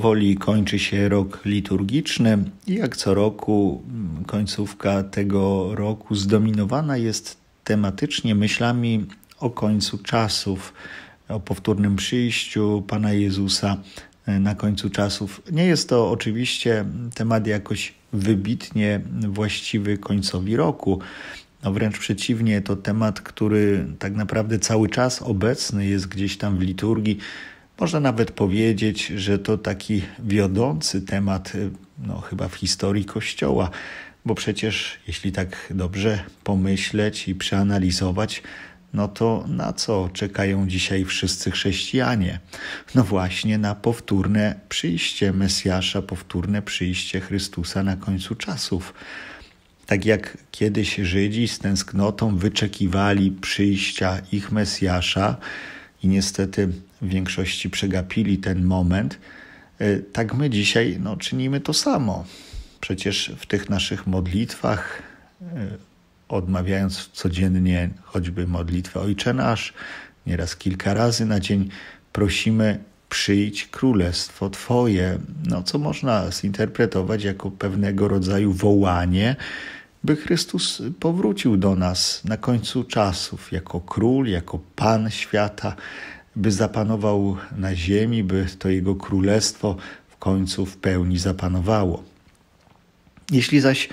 powoli kończy się rok liturgiczny i jak co roku mm, końcówka tego roku zdominowana jest tematycznie myślami o końcu czasów, o powtórnym przyjściu Pana Jezusa e, na końcu czasów. Nie jest to oczywiście temat jakoś wybitnie właściwy końcowi roku. No wręcz przeciwnie, to temat, który tak naprawdę cały czas obecny jest gdzieś tam w liturgii można nawet powiedzieć, że to taki wiodący temat, y, no chyba w historii Kościoła, bo przecież jeśli tak dobrze pomyśleć i przeanalizować, no to na co czekają dzisiaj wszyscy chrześcijanie? No właśnie na powtórne przyjście Mesjasza, powtórne przyjście Chrystusa na końcu czasów. Tak jak kiedyś Żydzi z tęsknotą wyczekiwali przyjścia ich Mesjasza, i niestety w większości przegapili ten moment, e, tak my dzisiaj no, czynimy to samo. Przecież w tych naszych modlitwach, e, odmawiając codziennie choćby modlitwę Ojcze Nasz, nieraz kilka razy na dzień, prosimy przyjdź królestwo Twoje, no co można zinterpretować jako pewnego rodzaju wołanie, by Chrystus powrócił do nas na końcu czasów jako król, jako pan świata, by zapanował na ziemi, by to jego królestwo w końcu w pełni zapanowało. Jeśli zaś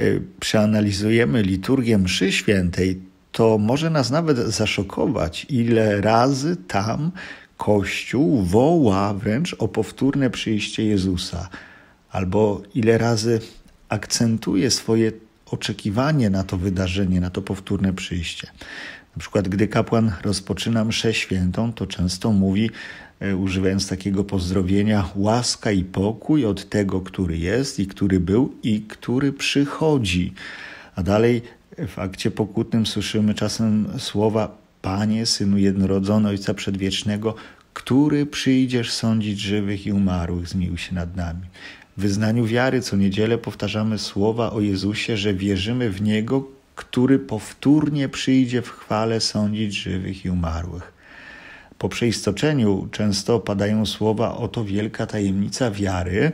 y, przeanalizujemy liturgię mszy świętej, to może nas nawet zaszokować, ile razy tam Kościół woła wręcz o powtórne przyjście Jezusa, albo ile razy akcentuje swoje oczekiwanie na to wydarzenie, na to powtórne przyjście. Na przykład, gdy kapłan rozpoczyna mszę świętą, to często mówi, e, używając takiego pozdrowienia, łaska i pokój od tego, który jest i który był i który przychodzi. A dalej w akcie pokutnym słyszymy czasem słowa Panie, Synu Jednorodzony, Ojca Przedwiecznego, który przyjdziesz sądzić żywych i umarłych, zmił się nad nami. W wyznaniu wiary co niedzielę powtarzamy słowa o Jezusie, że wierzymy w Niego, który powtórnie przyjdzie w chwale sądzić żywych i umarłych. Po przeistoczeniu często padają słowa oto wielka tajemnica wiary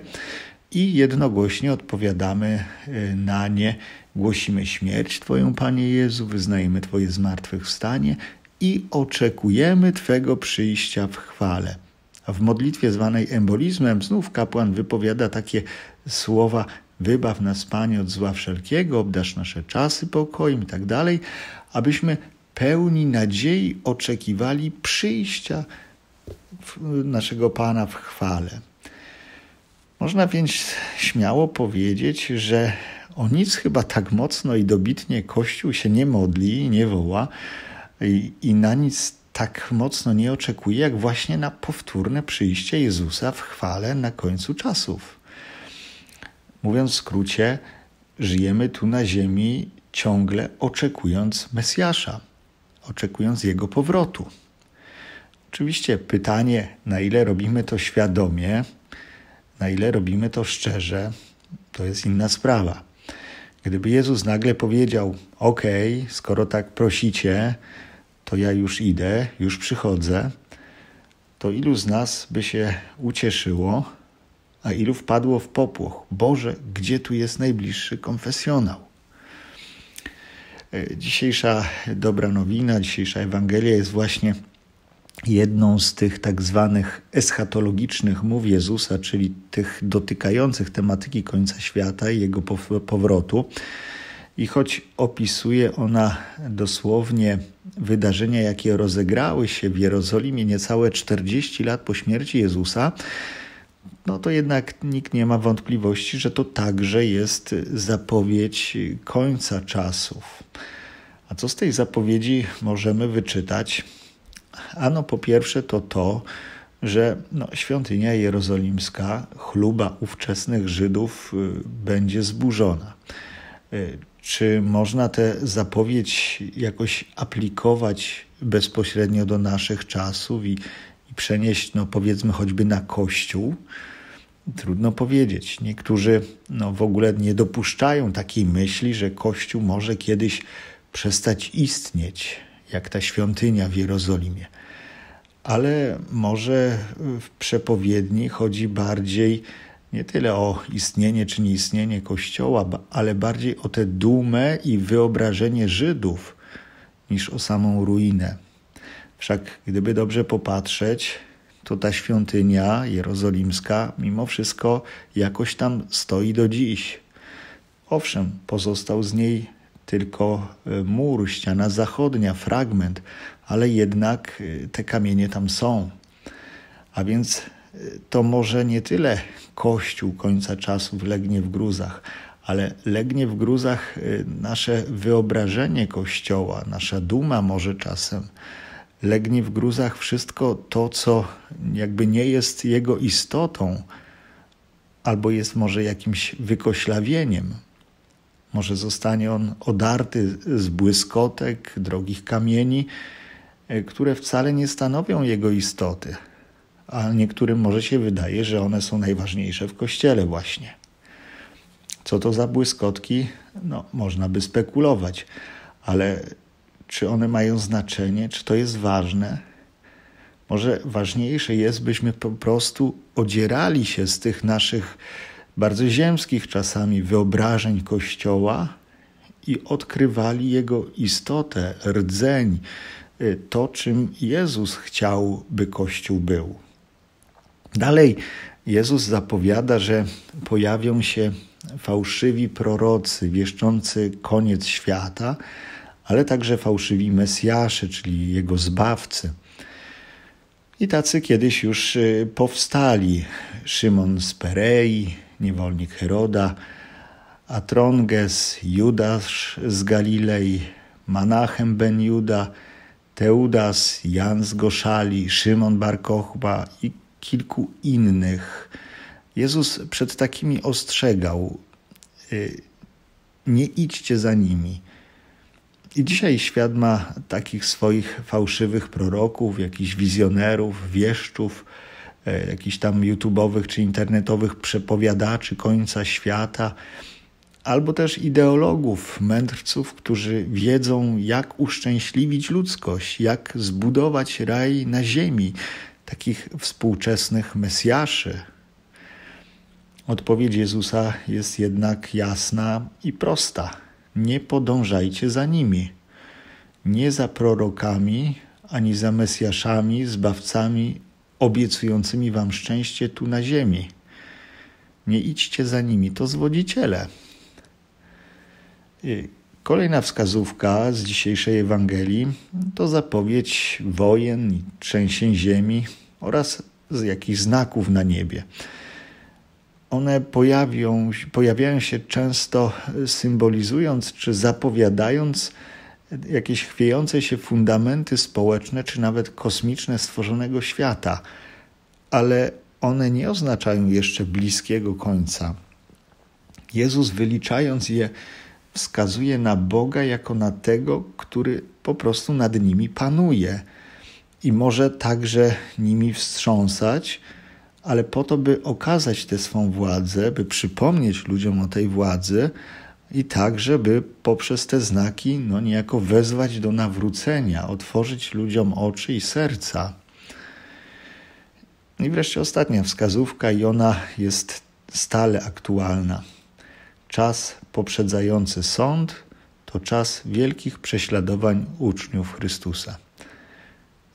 i jednogłośnie odpowiadamy e, na nie. Głosimy śmierć Twoją, Panie Jezu, wyznajemy Twoje zmartwychwstanie i oczekujemy Twego przyjścia w chwale a w modlitwie zwanej embolizmem znów kapłan wypowiada takie słowa wybaw nas Panie od zła wszelkiego, obdasz nasze czasy pokojem i tak dalej, abyśmy pełni nadziei oczekiwali przyjścia naszego Pana w chwale. Można więc śmiało powiedzieć, że o nic chyba tak mocno i dobitnie Kościół się nie modli, nie woła i, i na nic tak mocno nie oczekuje, jak właśnie na powtórne przyjście Jezusa w chwale na końcu czasów. Mówiąc w skrócie, żyjemy tu na ziemi ciągle oczekując Mesjasza, oczekując Jego powrotu. Oczywiście pytanie, na ile robimy to świadomie, na ile robimy to szczerze, to jest inna sprawa. Gdyby Jezus nagle powiedział: OK, skoro tak prosicie, to ja już idę, już przychodzę, to ilu z nas by się ucieszyło, a ilu wpadło w popłoch? Boże, gdzie tu jest najbliższy konfesjonał? E, dzisiejsza dobra nowina, dzisiejsza Ewangelia jest właśnie jedną z tych tak zwanych eschatologicznych mów Jezusa, czyli tych dotykających tematyki końca świata i jego powrotu. I choć opisuje ona dosłownie wydarzenia, jakie rozegrały się w Jerozolimie niecałe 40 lat po śmierci Jezusa, no to jednak nikt nie ma wątpliwości, że to także jest zapowiedź końca czasów. A co z tej zapowiedzi możemy wyczytać? Ano, po pierwsze, to to, że no, świątynia jerozolimska, chluba ówczesnych Żydów, y, będzie zburzona. Y, czy można tę zapowiedź jakoś aplikować bezpośrednio do naszych czasów i, i przenieść, no powiedzmy, choćby na Kościół? Trudno powiedzieć. Niektórzy no, w ogóle nie dopuszczają takiej myśli, że Kościół może kiedyś przestać istnieć, jak ta świątynia w Jerozolimie. Ale może w przepowiedni chodzi bardziej nie tyle o istnienie czy nieistnienie Kościoła, ale bardziej o tę dumę i wyobrażenie Żydów niż o samą ruinę. Wszak gdyby dobrze popatrzeć, to ta świątynia jerozolimska mimo wszystko jakoś tam stoi do dziś. Owszem, pozostał z niej tylko e, mur, ściana zachodnia, fragment, ale jednak e, te kamienie tam są. A więc to może nie tyle Kościół końca czasów legnie w gruzach, ale legnie w gruzach y, nasze wyobrażenie Kościoła, nasza duma może czasem. Legnie w gruzach wszystko to, co jakby nie jest jego istotą, albo jest może jakimś wykoślawieniem. Może zostanie on odarty z błyskotek, drogich kamieni, y, które wcale nie stanowią jego istoty a niektórym może się wydaje, że one są najważniejsze w kościele właśnie. Co to za błyskotki? No, można by spekulować, ale czy one mają znaczenie, czy to jest ważne? Może ważniejsze jest, byśmy po prostu odzierali się z tych naszych bardzo ziemskich czasami wyobrażeń Kościoła i odkrywali jego istotę, rdzeń, y, to czym Jezus chciał, by Kościół był. Dalej Jezus zapowiada, że pojawią się fałszywi prorocy wieszczący koniec świata, ale także fałszywi Mesjasze, czyli Jego Zbawcy. I tacy kiedyś już y, powstali. Szymon z Perei, niewolnik Heroda, Atronges, Judasz z Galilei, Manachem ben Juda, Teudas, Jan z Goszali, Szymon Barkochba i kilku innych. Jezus przed takimi ostrzegał: y, Nie idźcie za nimi. I dzisiaj świat ma takich swoich fałszywych proroków, jakichś wizjonerów, wieszczów, y, jakichś tam YouTube'owych czy internetowych przepowiadaczy końca świata, albo też ideologów, mędrców, którzy wiedzą, jak uszczęśliwić ludzkość, jak zbudować raj na ziemi, takich współczesnych Mesjaszy? Odpowiedź Jezusa jest jednak jasna i prosta. Nie podążajcie za nimi, nie za prorokami, ani za Mesjaszami, zbawcami obiecującymi wam szczęście tu na ziemi. Nie idźcie za nimi, to zwodziciele. Y, Kolejna wskazówka z dzisiejszej Ewangelii to zapowiedź wojen i trzęsień ziemi oraz jakichś znaków na niebie. One pojawią, pojawiają się często symbolizując czy zapowiadając jakieś chwiejące się fundamenty społeczne czy nawet kosmiczne stworzonego świata, ale one nie oznaczają jeszcze bliskiego końca. Jezus wyliczając je, wskazuje na Boga jako na tego, który po prostu nad nimi panuje i może także nimi wstrząsać, ale po to, by okazać tę swą władzę, by przypomnieć ludziom o tej władzy i także, by poprzez te znaki no, niejako wezwać do nawrócenia, otworzyć ludziom oczy i serca. No I wreszcie ostatnia wskazówka, i ona jest stale aktualna. Czas poprzedzający sąd to czas wielkich prześladowań uczniów Chrystusa.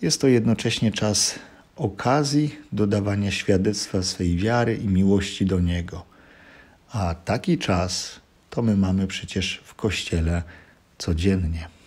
Jest to jednocześnie czas okazji dodawania świadectwa swej wiary i miłości do Niego. A taki czas to my mamy przecież w Kościele codziennie.